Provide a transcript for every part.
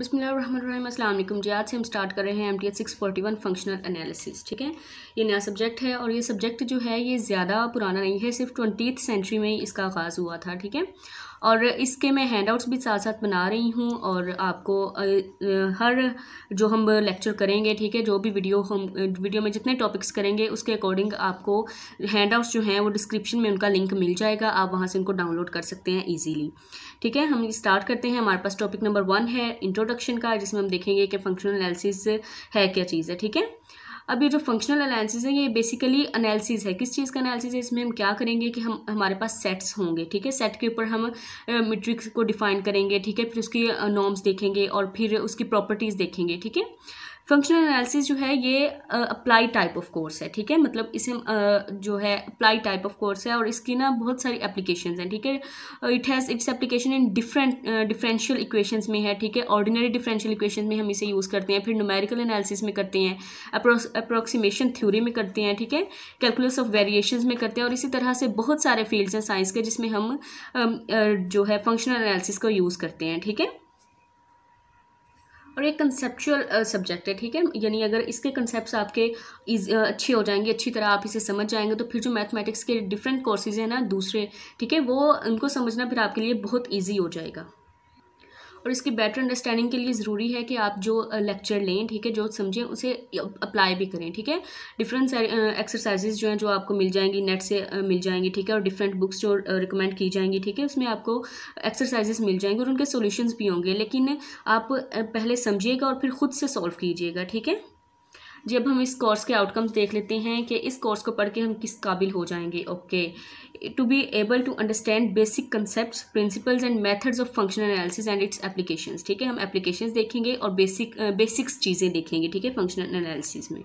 बिसमीम अल्लाम जी आज से हम स्टार्ट कर रहे हैं M T S six forty one functional analysis ठीक है ये नया सब्जेक्ट है और ये सब्जेक्ट जो है ये ज़्यादा पुराना नहीं है सिर्फ ट्वेंटी सेंचुरी में इसका आगाज़ हुआ था ठीक है और इसके मैं हैंड आउट्स भी साथ साथ बना रही हूँ और आपको हर जो हम लेक्चर करेंगे ठीक है जो भी वीडियो हम वीडियो में जितने टॉपिक्स करेंगे उसके अकॉर्डिंग आपको हैंड आउट्स जो हैं वो डिस्क्रिप्शन में उनका लिंक मिल जाएगा आप वहाँ से उनको डाउनलोड कर सकते हैं ईजीली ठीक है हम स्टार्ट करते हैं हमारे पास टॉपिक नंबर वन है इंट्रोडक्शन का जिसमें हम देखेंगे कि फंक्शनल एनालिसिस है क्या चीज़ है ठीक है अब ये जो फंक्शनल एनालिसिस है ये बेसिकली एनालिसिस है किस चीज़ का एनालिसिस है इसमें हम क्या करेंगे कि हम हमारे पास सेट्स होंगे ठीक है सेट के ऊपर हम मेट्रिक्स को डिफाइन करेंगे ठीक है फिर उसकी नॉर्म्स देखेंगे और फिर उसकी प्रॉपर्टीज़ देखेंगे ठीक है फंक्शनल एनालिसिस जो है ये अप्लाई टाइप ऑफ कोर्स है ठीक है मतलब इसे uh, जो है अप्लाई टाइप ऑफ कोर्स है और इसकी ना बहुत सारी एप्लीकेशन हैं ठीक है it has its application in different differential equations में है ठीक है ऑर्डिनरी डिफरेंशियल इक्वेशन में हम इसे यूज़ करते हैं फिर न्यूमेरिकल एनालिसिस में करते हैं अप्रोक्सीमेशन थ्योरी में करते हैं ठीक है कैलकुलस ऑफ वेरिएशन में करते हैं और इसी तरह से बहुत सारे फील्ड्स हैं साइंस के जिसमें हम uh, uh, जो है फंक्शनल एनालिसिस को यूज़ करते हैं ठीक है और एक कंसेप्चुअल सब्जेक्ट uh, है ठीक है यानी अगर इसके कंसेप्ट आपके इज uh, अच्छे हो जाएंगे अच्छी तरह आप इसे समझ जाएंगे तो फिर जो मैथमेटिक्स के डिफरेंट कोर्सेज हैं ना दूसरे ठीक है वो उनको समझना फिर आपके लिए बहुत ईजी हो जाएगा और इसकी बेटर अंडरस्टैंडिंग के लिए ज़रूरी है कि आप जो लेक्चर लें ठीक है जो समझें उसे अप्लाई भी करें ठीक है डिफरेंट एक्सरसाइजेज जो हैं जो आपको मिल जाएंगी नेट से मिल जाएंगी ठीक है और डिफरेंट बुक्स जो रिकमेंड की जाएंगी ठीक है उसमें आपको एक्सरसाइजेस मिल जाएंगी और उनके सोल्यूशन भी होंगे लेकिन आप पहले समझिएगा और फिर खुद से सॉल्व कीजिएगा ठीक है जी अब हम इस कोर्स के आउटकम्स देख लेते हैं कि इस कोर्स को पढ़ के हम किस काबिल हो जाएंगे okay to be able to understand basic concept principles and methods of functional analysis and its application ठीक है हम एप्लीकेशन देखेंगे और बेसिक बेसिक्स चीज़ें देखेंगे ठीक है फंक्शनल एनालिसिस में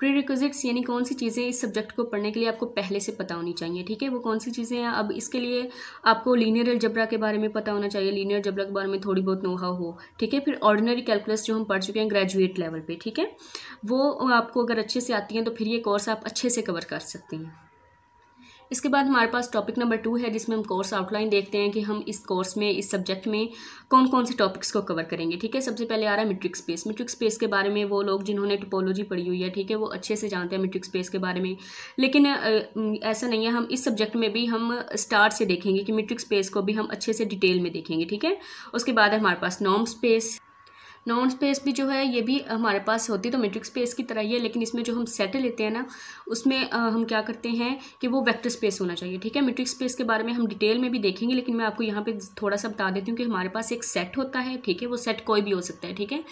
प्री रिक्विजिट्स यानी कौन सी चीज़ें इस सब्जेक्ट को पढ़ने के लिए आपको पहले से पता होनी चाहिए ठीक है वो कौन सी चीज़ें हैं अब इसके लिए आपको लीनियर अलजबरा के बारे में पता होना चाहिए लीनियर जबरा के बारे में थोड़ी बहुत नोहा हो ठीक है फिर ऑर्डिनरी कैलकुलस जो हम पढ़ चुके हैं ग्रेजुएट लेवल पर ठीक है वो आपको अगर अच्छे से आती हैं तो फिर ये कोर्स आप अच्छे से कवर कर सकते हैं इसके बाद हमारे पास टॉपिक नंबर टू है जिसमें हम कोर्स आउटलाइन देखते हैं कि हम इस कोर्स में इस सब्जेक्ट में कौन कौन से टॉपिक्स को कवर करेंगे ठीक है सबसे पहले आ रहा है मेट्रिक स्पेस मेट्रिक स्पेस के बारे में वो लोग जिन्होंने टोपोलॉजी पढ़ी हुई है ठीक है वो अच्छे से जानते हैं मेट्रिक स्पेस के बारे में लेकिन ऐसा नहीं है हम इस सब्जेक्ट में भी हम स्टार्ट से देखेंगे कि मेट्रिक स्पेस को भी हम अच्छे से डिटेल में देखेंगे ठीक है उसके बाद हमारे पास नॉम स्पेस नॉन स्पेस भी जो है ये भी हमारे पास होती है तो मेट्रिक स्पेस की तरह ही है लेकिन इसमें जो हम सेट लेते हैं ना उसमें आ, हम क्या करते हैं कि वो वेक्टर स्पेस होना चाहिए ठीक है मेट्रिक स्पेस के बारे में हम डिटेल में भी देखेंगे लेकिन मैं आपको यहाँ पर थोड़ा सा बता देती हूँ कि हमारे पास एक सेट होता है ठीक है वो सेट कोई भी हो सकता है ठीक है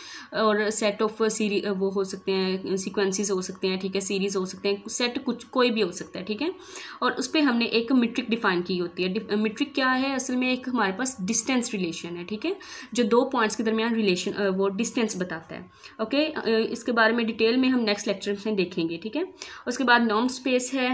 और सेट ऑफ सीरी वो हो सकते हैं सिक्वेंसीज हो सकते हैं ठीक है सीरीज़ हो सकते हैं सेट कुछ कोई भी हो सकता है ठीक है और उस पर हमने एक मेट्रिक डिफाइन की होती है मीट्रिक क्या है असल में एक हमारे पास डिस्टेंस रिलेशन है ठीक है जो दो पॉइंट्स के दरमियान रिलेशन वो डिस्टेंस बताता है ओके इसके बारे में डिटेल में हम नेक्स्ट लेक्चर में देखेंगे ठीक है उसके बाद नॉम स्पेस है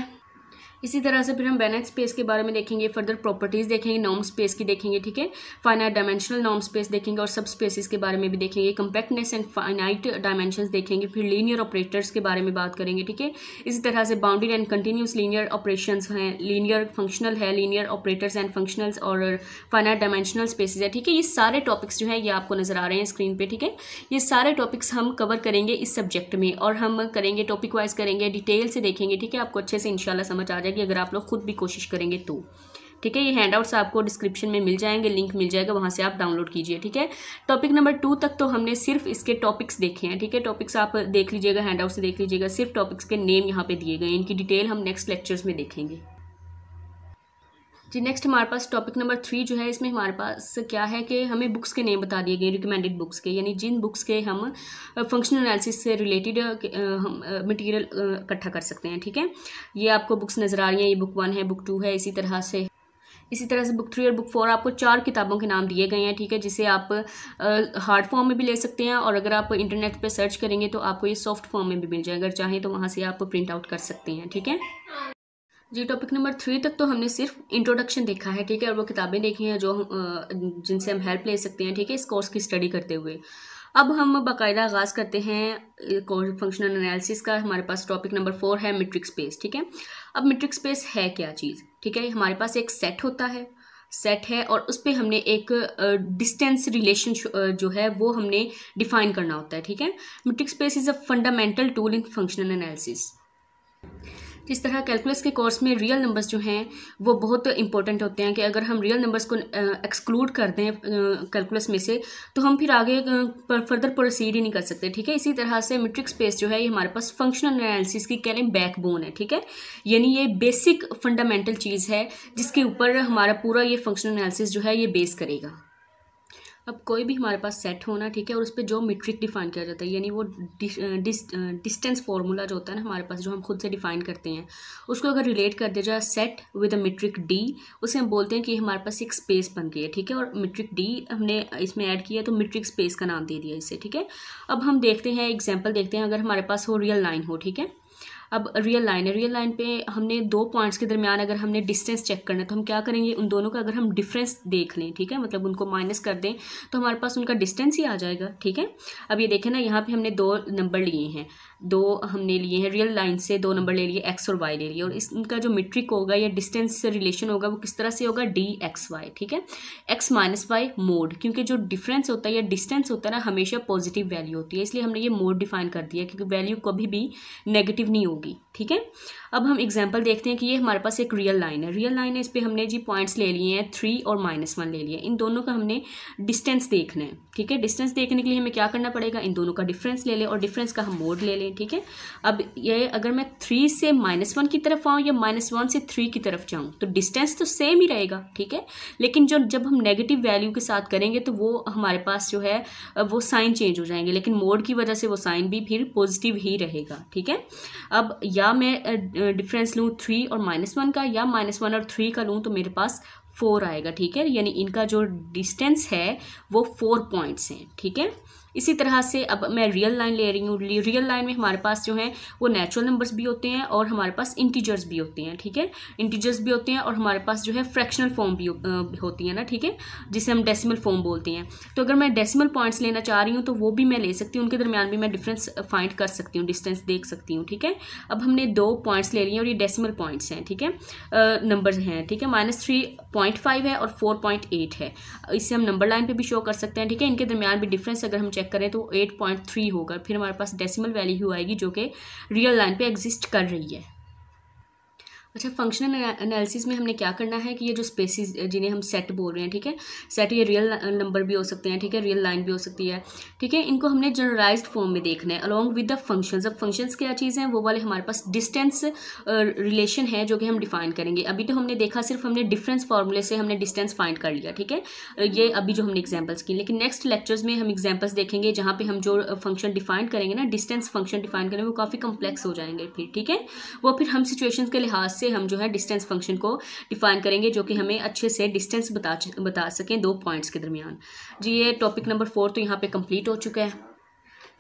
इसी तरह से फिर हम बेनेट स्पेस के बारे में देखेंगे फर्दर प्रॉपर्टीज़ देखेंगे नॉर्म स्पेस की देखेंगे ठीक है फाइनाइट डायमेंशनल नॉर्म स्पेस देखेंगे और सब स्पेसिस के बारे में भी देखेंगे कम्पैक्टनेस एंड फाइनाइट डायमेंशन देखेंगे फिर लीनियर ऑपरेटर्स के बारे में बात करेंगे ठीक है इसी तरह से bounded and continuous linear operation हैं लीनियर फंक्शनल है लीनियर ऑपरेटर्स एंड फंक्शनल्स और फाइनाइट डायमेंशनल स्पेसिस है ठीक है ये सारे टॉपिक्स जो है ये आपको नजर आ रहे हैं स्क्रीन पर ठीक है ये सारे टॉपिक्स हम कवर करेंगे इस सब्जेक्ट में और हम करेंगे टॉपिक वाइज करेंगे डिटेल से देखेंगे ठीक है आपको अच्छे से इंशाल्लाह समझ आ जाएगा जाएगी अगर आप लोग खुद भी कोशिश करेंगे तो ठीक है ये हैंड आउट्स आपको डिस्क्रिप्शन में मिल जाएंगे लिंक मिल जाएगा वहाँ से आप डाउनलोड कीजिए ठीक है टॉपिक नंबर टू तक तो हमने सिर्फ इसके टॉपिक्स देखे हैं ठीक है टॉपिक्स आप देख लीजिएगा हैंड आउट से देख लीजिएगा सिर्फ टॉपिक्स के नेम यहाँ पे दिए गए इनकी डिटेल हम नेक्स्ट लेक्चर्स में देखेंगे जी नेक्स्ट हमारे पास टॉपिक नंबर थ्री जो है इसमें हमारे पास क्या है कि हमें बुक्स के नेम बता दिए गए रिकमेंडेड बुक्स के यानी जिन बुक्स के हम फंक्शनल एनालिसिस से रिलेटेड मटेरियल इकट्ठा कर सकते हैं ठीक है ये आपको बुक्स नज़र आ रही हैं ये बुक वन है बुक टू है इसी तरह से इसी तरह से बुक थ्री और बुक फोर आपको चार किताबों के नाम दिए गए हैं ठीक है जिसे आप हार्ड फॉर्म में भी ले सकते हैं और अगर आप इंटरनेट पर सर्च करेंगे तो आपको ये सॉफ्ट फॉर्म में भी मिल जाएगा अगर चाहें तो वहाँ से आप प्रिंट आउट कर सकते हैं ठीक है हाँ, जी टॉपिक नंबर थ्री तक तो हमने सिर्फ इंट्रोडक्शन देखा है ठीक है और वो किताबें देखी हैं जो हम जिनसे हम हेल्प ले सकते हैं ठीक है इस कोर्स की स्टडी करते हुए अब हम बाकायदा आगाज़ करते हैं फंक्शनल एनालिसिस का हमारे पास टॉपिक नंबर फोर है मिट्रिक स्पेस ठीक है अब मिट्रिक स्पेस है क्या चीज़ ठीक है हमारे पास एक सेट होता है सेट है और उस पर हमने एक डिस्टेंस रिलेशन जो है वो हमने डिफाइन करना होता है ठीक है metric space is a fundamental tool in functional analysis जिस तरह कैलकुलस के कोर्स में रियल नंबर्स जो हैं वो बहुत इंपॉर्टेंट होते हैं कि अगर हम रियल नंबर्स को एक्सक्लूड कर दें कैलकुलस में से तो हम फिर आगे फर्दर प्रोसीड ही नहीं कर सकते ठीक है इसी तरह से मेट्रिक स्पेस जो है ये हमारे पास फंक्शनल एनालिसिस की कह लें बैकबोन है ठीक है यानी ये बेसिक फंडामेंटल चीज़ है जिसके ऊपर हमारा पूरा ये फंक्शनल एनालिसिस जो है ये बेस करेगा अब कोई भी हमारे पास सेट होना ठीक है और उस पर जो मीट्रिक डिफाइन किया जाता है यानी वो डिस, डिस्टेंस फॉर्मूला जो होता है ना हमारे पास जो हम खुद से डिफाइन करते हैं उसको अगर रिलेट कर दिया जाए set with a metric D उसे हम बोलते हैं कि हमारे पास एक स्पेस बन गई है ठीक है और मीट्रिक डी हमने इसमें ऐड किया तो मीट्रिक स्पेस का नाम दे दिया इसे ठीक है अब हम देखते हैं एग्जाम्पल देखते हैं अगर हमारे पास हो रियल लाइन हो ठीक है अब रियल लाइन है रियल लाइन पे हमने दो पॉइंट्स के दरमियान अगर हमने डिस्टेंस चेक करना है तो हम क्या करेंगे उन दोनों का अगर हम डिफरेंस देख लें ठीक है मतलब उनको माइनस कर दें तो हमारे पास उनका डिस्टेंस ही आ जाएगा ठीक है अब ये देखें ना यहाँ पर हमने दो नंबर लिए हैं दो हमने लिए हैं रियल लाइन से दो नंबर ले लिए एक्स और वाई ले लिए और इनका जो मेट्रिक होगा या डिस्टेंस से रिलेशन होगा वो किस तरह से होगा डी एक्स वाई ठीक है एक्स माइनस वाई मोड क्योंकि जो डिफरेंस होता है या डिस्टेंस होता है ना हमेशा पॉजिटिव वैल्यू होती है इसलिए हमने ये मोड डिफाइन कर दिया क्योंकि वैल्यू कभी भी नेगेटिव नहीं होगी ठीक है अब हम एग्जाम्पल देखते हैं कि ये हमारे पास एक रियल लाइन है रियल लाइन है इस पर हमने जी पॉइंट्स ले लिए हैं थ्री और माइनस वन ले लिए इन दोनों का हमने डिस्टेंस देखना है ठीक है डिस्टेंस देखने के लिए हमें क्या करना पड़ेगा इन दोनों का डिफरेंस ले लें और डिफरेंस का हम मोड ले लें ठीक है अब ये अगर मैं थ्री से माइनस वन की तरफ आऊँ या माइनस वन से थ्री की तरफ जाऊँ तो डिस्टेंस तो सेम ही रहेगा ठीक है लेकिन जो जब हम नेगेटिव वैल्यू के साथ करेंगे तो वो हमारे पास जो है वो साइन चेंज हो जाएंगे लेकिन मोड की वजह से वो साइन भी फिर पॉजिटिव ही रहेगा ठीक है अब या मैं डिफरेंस लूँ थ्री और माइनस वन का या माइनस वन और थ्री का लूँ तो मेरे पास फोर आएगा ठीक है यानी इनका जो डिस्टेंस है वो फोर पॉइंट्स हैं ठीक है इसी तरह से अब मैं रियल लाइन ले रही हूँ रियल लाइन में हमारे पास जो है वो नेचुरल नंबर्स भी होते हैं और हमारे पास इंटीजर्स भी होते हैं ठीक है इंटीजर्स भी होते हैं और हमारे पास जो है फ्रैक्शनल फॉर्म भी होती है ना ठीक है जिसे हम डेसिमल फॉर्म बोलते हैं तो अगर मैं डेसिमल पॉइंट्स लेना चाह रही हूँ तो वो भी मैं ले सकती हूँ उनके दरमियान भी मैं डिफरेंस फाइंड कर सकती हूँ डिस्टेंस देख सकती हूँ ठीक है अब हमने दो पॉइंट्स ले लिए हैं और ये डेसिमल पॉइंट्स हैं ठीक है नंबर्स हैं ठीक है माइनस थ्री पॉइंट फाइव है और फोर पॉइंट एट है इससे हम नंबर लाइन पे भी शो कर सकते हैं ठीक है इनके दरमियान भी डिफरेंस अगर हम चेक करें तो एट पॉइंट थ्री होगा फिर हमारे पास डेसिमल वैल्यू आएगी जो कि रियल लाइन पे एग्जिस्ट कर रही है अच्छा फंक्शनल एनालिसिस में हमने क्या करना है कि ये जो स्पेसिस जिन्हें हम सेट बोल रहे हैं ठीक है सेट ये रियल नंबर भी हो सकते हैं ठीक है रियल लाइन भी हो सकती है ठीक है इनको हमने जनरलाइज फॉर्म में देखना है अलॉन्ग विद द फंक्शंस अब फंक्शंस क्या चीज़ हैं वो वाले हमारे पास डिस्टेंस रिलेशन है जो कि हम डिफाइन करेंगे अभी तो हमने देखा सिर्फ हमने डिफरेंस फार्मूले से हमने डिस्टेंस फाइंड कर लिया ठीक है ये अभी जो हमने एग्जाम्पल्स की लेकिन नेक्स्ट लेक्चर्स में हम एग्जाम्पल्स देखेंगे जहाँ पर हम जो फंक्शन डिफाइन करेंगे ना डिस्टेंस फंक्शन डिफाइन करेंगे वो काफ़ी कम्प्लेक्स हो जाएंगे फिर ठीक है वो फिर हम सिचुएशन के लिहाज से हम जो है डिस्टेंस फंक्शन को डिफाइन करेंगे जो कि हमें अच्छे से डिस्टेंस बता बता सकें दो पॉइंट्स के दरमियान जी ये टॉपिक नंबर फोर तो यहाँ पे कंप्लीट हो चुका है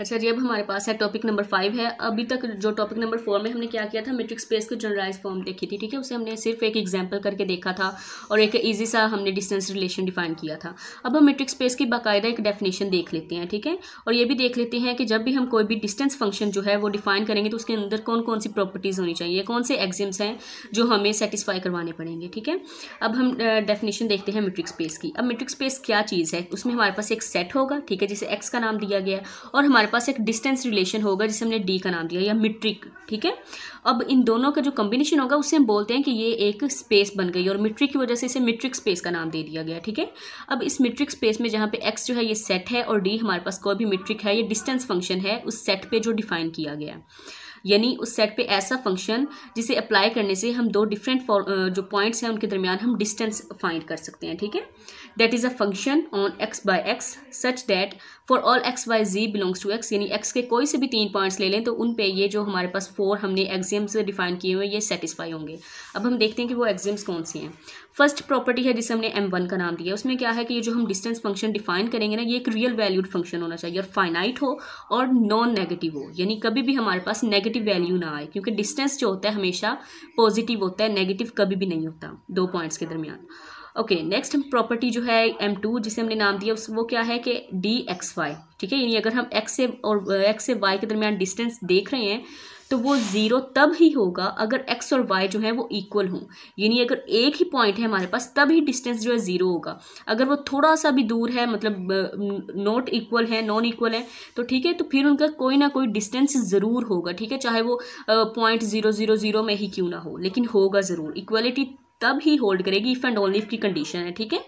अच्छा जी अब हमारे पास है टॉपिक नंबर फाइव है अभी तक जो टॉपिक नंबर फोर में हमने क्या किया था मेट्रिक स्पेस को जनरलाइज फॉर्म देखी थी ठीक है उसे हमने सिर्फ एक एग्जाम्पल करके देखा था और एक ईजी सा हमने डिस्टेंस रिलेशन डिफाइन किया था अब हम मेट्रिक स्पेस की बाकायदा एक डेफिनेशन देख लेते हैं ठीक है और ये भी देख लेते हैं कि जब भी हम कोई भी डिस्टेंस फंक्शन जो है वो डिफाइन करेंगे तो उसके अंदर कौन कौन सी प्रॉपर्टीज़ होनी चाहिए कौन से एग्जिम्स हैं जो हमें सेटिस्फाई करवाने पड़ेंगे ठीक है अब हम डेफिनेशन देखते हैं मेट्रिक स्पेस की अब मेट्रिक स्पेस क्या चीज़ है उसमें हमारे पास एक सेट होगा ठीक है जिसे एक्स का नाम दिया गया और हमारे पास एक डिस्टेंस रिलेशन होगा जिसे हमने डी का नाम दिया या मिट्रिक ठीक है अब इन दोनों का जो कम्बिनेशन होगा उसे हम बोलते हैं कि ये एक स्पेस बन गई और मिट्रिक की वजह से इसे मिट्रिक स्पेस का नाम दे दिया गया ठीक है अब इस मिट्रिक स्पेस में जहाँ पे एक्स जो है ये सेट है और डी हमारे पास कोई भी मिट्रिक है ये डिस्टेंस फंक्शन है उस सेट पर जो डिफाइन किया गया है यानी उस सेट पे ऐसा फंक्शन जिसे अप्लाई करने से हम दो डिफरेंट जो पॉइंट्स हैं उनके दरमियान हम डिस्टेंस फाइंड कर सकते हैं ठीक है that is a function on X by X such that for all X by G belongs to X यानी एक्स के कोई से भी तीन पॉइंट्स ले लें तो उन पे ये जो हमारे पास फोर हमने एग्जाम्स डिफाइन किए हुए ये सेटिस्फाई होंगे अब हम देखते हैं कि वो एग्जाम्स कौन सी हैं फर्स्ट प्रॉपर्टी है जिसे हमने एम वन का नाम दिया उसमें क्या है कि ये जो हम डिस्टेंस फंक्शन डिफाइन करेंगे ना ये एक रियल वैल्यूड फंक्शन होना चाहिए और फाइनाइट हो और नॉन नेगेटिव हो यानी कभी भी हमारे पास नेगेटिव वैल्यू ना आए क्योंकि डिस्टेंस जो होता है हमेशा पॉजिटिव होता है नेगेटिव कभी भी नहीं होता दो पॉइंट्स के दरमियान ओके नेक्स्ट हम प्रॉपर्टी जो है एम टू जिसे हमने नाम दिया उस वो क्या है कि डी एक्स वाई ठीक है यानी अगर हम एक्स से और एक्स से वाई के दरमियान डिस्टेंस देख रहे हैं तो वो ज़ीरो तब ही होगा अगर एक्स और वाई जो है वो इक्वल हों यानी अगर एक ही पॉइंट है हमारे पास तब ही डिस्टेंस जो है ज़ीरो होगा अगर वो थोड़ा सा भी दूर है मतलब नॉट इक्वल है नॉन इक्वल है तो ठीक है तो फिर उनका कोई ना कोई डिस्टेंस ज़रूर होगा ठीक है चाहे वो पॉइंट ज़ीरो ज़ीरो ज़ीरो में ही क्यों ना हो लेकिन होगा ज़रूर इक्वलिटी तब ही होल्ड करेगी इफ़ एंड ओनली इफ की कंडीशन है ठीक है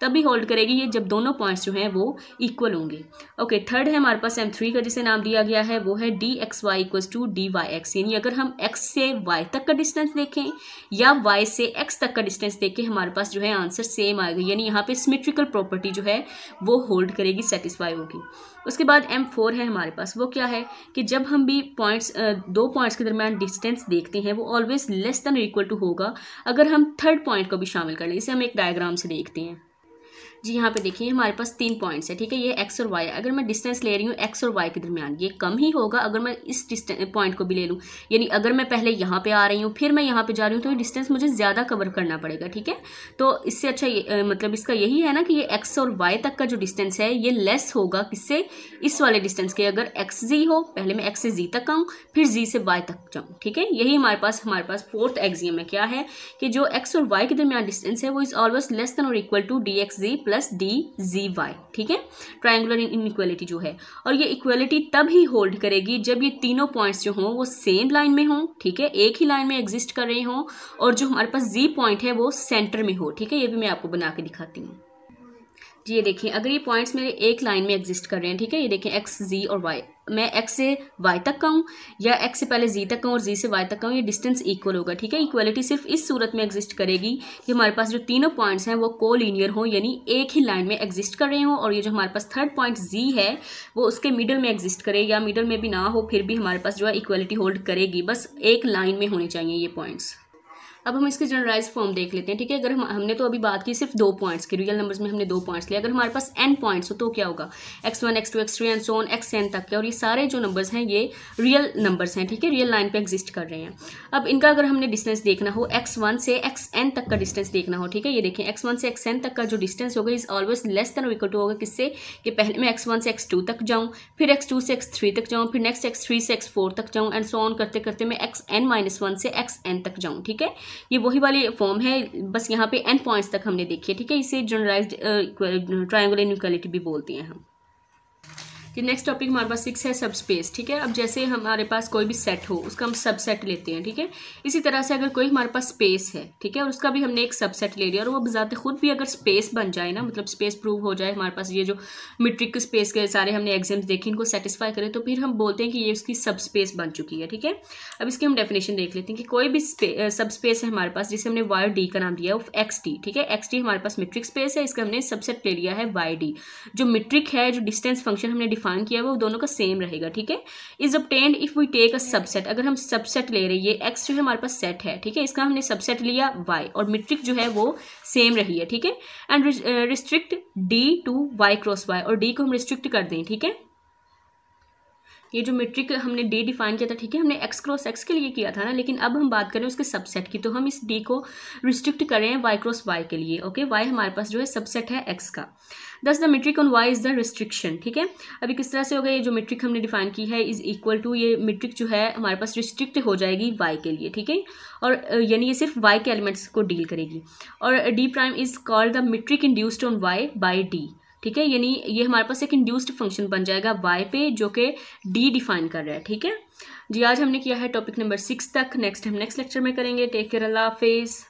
तब ही होल्ड करेगी ये जब दोनों पॉइंट्स जो हैं वो इक्वल होंगे ओके थर्ड है हमारे पास एम थ्री का जिसे नाम दिया गया है वो है D X Y equal to D Y X यानी अगर हम एक्स से वाई तक का डिस्टेंस देखें या वाई से एक्स तक का डिस्टेंस देखें हमारे पास जो है आंसर सेम आएगा यानी यहाँ पे सिमेट्रिकल प्रॉपर्टी जो है वो होल्ड करेगी सेटिस्फाई होगी उसके बाद एम फोर है हमारे पास वो क्या है कि जब हम भी पॉइंट्स दो पॉइंट्स के दरमियान डिस्टेंस देखते हैं वो always less than equal to होगा अगर हम थर्ड पॉइंट को भी शामिल कर लें इसे हम एक डायग्राम से देखते हैं जी यहाँ पे देखिए हमारे पास तीन पॉइंट्स है ठीक है ये एक्स और वाई अगर मैं डिस्टेंस ले रही हूँ एक्स और वाई के दरमियान ये कम ही होगा अगर मैं इस डिस्टेंस पॉइंट को भी ले लूँ यानी अगर मैं पहले यहाँ पे आ रही हूँ फिर मैं यहाँ पे जा रही हूँ तो ये डिस्टेंस मुझे ज़्यादा कवर करना पड़ेगा ठीक है तो इससे अच्छा मतलब इसका यही है ना कि ये एक्स और वाई तक का जो डिस्टेंस है ये लेस होगा किससे इस वाले डिस्टेंस के अगर एक्स जी हो पहले मैं एक्स से जी तक आऊँ फिर जी से वाई तक जाऊँ ठीक है यही हमारे पास हमारे पास फोर्थ एग्जियम है क्या है कि जो एक्स और वाई के दरमियान डिस्टेंस है वो इज़ ऑलवेज लेस देन और equal to D X G plus D G Y ठीक है ट्राइंगुलर इनइक्वलिटी जो है और ये इक्वेलिटी तब ही होल्ड करेगी जब ये तीनों पॉइंट्स जो हों वो सेम लाइन में हों ठीक है एक ही लाइन में एग्जिस्ट कर रहे हों और जो हमारे पास जी पॉइंट है वो सेंटर में हो ठीक है ये भी मैं आपको बना के दिखाती हूँ जी ये देखें अगर ये पॉइंट्स मेरे एक लाइन में एग्जिस्ट कर रहे हैं ठीक है ये देखें एक्स जी और वाई मैं एक्स से वाई तक का हूँ या एक्स से पहले जी तक का हूँ और जी से वाई तक का हूँ ये डिस्टेंस इक्वल होगा ठीक है इक्वलिटी सिर्फ इस सूरत में एग्जिस्ट करेगी कि हमारे पास जो तीनों पॉइंट्स हैं वो को लीनियर हों यानी एक ही लाइन में एग्जिस्ट कर रहे हों और ये जो हमारे पास थर्ड पॉइंट जी है वो उसके मिडल में एग्जिस्ट करे या मिडल में भी ना हो फिर भी हमारे पास जो है इक्वलिटी होल्ड करेगी बस एक लाइन में होने चाहिए ये पॉइंट्स अब हम इसके जनरलाइज फॉर्म देख लेते हैं ठीक है अगर हम हमने तो अभी बात की सिर्फ दो पॉइंट्स की रियल नंबर्स में हमने दो पॉइंट्स लिए अगर हमारे पास एन पॉइंट्स हो तो क्या होगा X one X two X three and so on X N तक के और ये सारे जो नंबर्स हैं ये रियल नंबर्स हैं ठीक है रियल लाइन पर एग्जिस्ट कर रहे हैं अब इनका अगर हमने डिस्टेंस देखना हो एक्स वन से एक्स एन तक का डिस्टेंस देखना हो ठीक है ये देखें एक्स वन से एक्स एन तक का जो डिस्टेंस होगा is always less than equal to होगा किससे कि पहले मैं एक्स वन से एक्स टू तक जाऊँ फिर एक्स टू से एक्स थ्री तक जाऊँ फिर नेक्स्ट एक्स थ्री से एक्स फोर तक जाऊँ एंड सो ऑन करते करते मैं एक्स एन माइनस वन से एक्स एन तक जाऊँ ठीक है ये वही वाली फॉर्म है बस यहाँ पे एन पॉइंट्स तक हमने देखी है ठीक है इसे जनरलाइज ट्राइंगुलर न्यूक्लिटी भी बोलते हैं हम कि नेक्स्ट टॉपिक हमारे पास सिक्स है सब स्पेस ठीक है अब जैसे हमारे पास कोई भी सेट हो उसका हम सब सेट लेते हैं ठीक है इसी तरह से अगर कोई हमारे पास स्पेस है ठीक है और उसका भी हमने एक सब सेट ले लिया और वो बजाते खुद भी अगर स्पेस बन जाए ना मतलब स्पेस प्रूव हो जाए हमारे पास ये जो मिट्रिक स्पेस के सारे हमने एग्जाम्स देखे इनको सेटिस्फाई करें तो फिर हम बोलते हैं कि ये उसकी सब स्पेस बन चुकी है ठीक है अब इसकी हम डेफिनेशन देख लेते हैं कि कोई भी सब स्पेस है हमारे पास जिसे हमने वाई डी का नाम दिया एक्स डी ठीक है एक्स डी हमारे पास मिट्रिक स्पेस है इसका हमने सबसेट ले लिया है वाई डी जो मिट्रिक है जो डिस्टेंस फंक्शन हमने डिफाइन किया हुआ वो दोनों का सेम रहेगा ठीक है is obtained if we take a subset अगर हम सबसेट ले रहे हैं ये एक्स जो है हमारे पास सेट है ठीक है इसका हमने सबसेट लिया वाई और मीट्रिक जो है वो सेम रही है ठीक है and restrict D to Y cross Y और डी को हम रिस्ट्रिक्ट कर दें ठीक है ये जो मेट्रिक हमने डी डिफाइन किया था ठीक है हमने एक्स क्रॉस एक्स के लिए किया था ना लेकिन अब हम बात करें उसके सबसेट की तो हम इस डी को रिस्ट्रिक्ट कर रहे हैं वाई क्रॉस वाई के लिए ओके वाई हमारे पास जो है सबसेट है एक्स का thus the metric on Y is the restriction ठीक है अभी किस तरह से हो गया ये जो मेट्रिक हमने डिफाइन की है इज़ इक्वल टू ये मेट्रिक जो है हमारे पास रिस्ट्रिक्ट हो जाएगी वाई के लिए ठीक है और यानी ये सिर्फ वाई के एलिमेंट्स को डील करेगी और D prime is called the metric induced on Y by D ठीक है यानी ये हमारे पास एक इंड्यूस्ड फंक्शन बन जाएगा वाई पे जो कि डी डिफाइन कर रहा है ठीक है जी आज हमने किया है टॉपिक नंबर सिक्स तक नेक्स्ट हम नेक्स्ट लेक्चर में करेंगे टेक केयर अल्लाह हाफिज़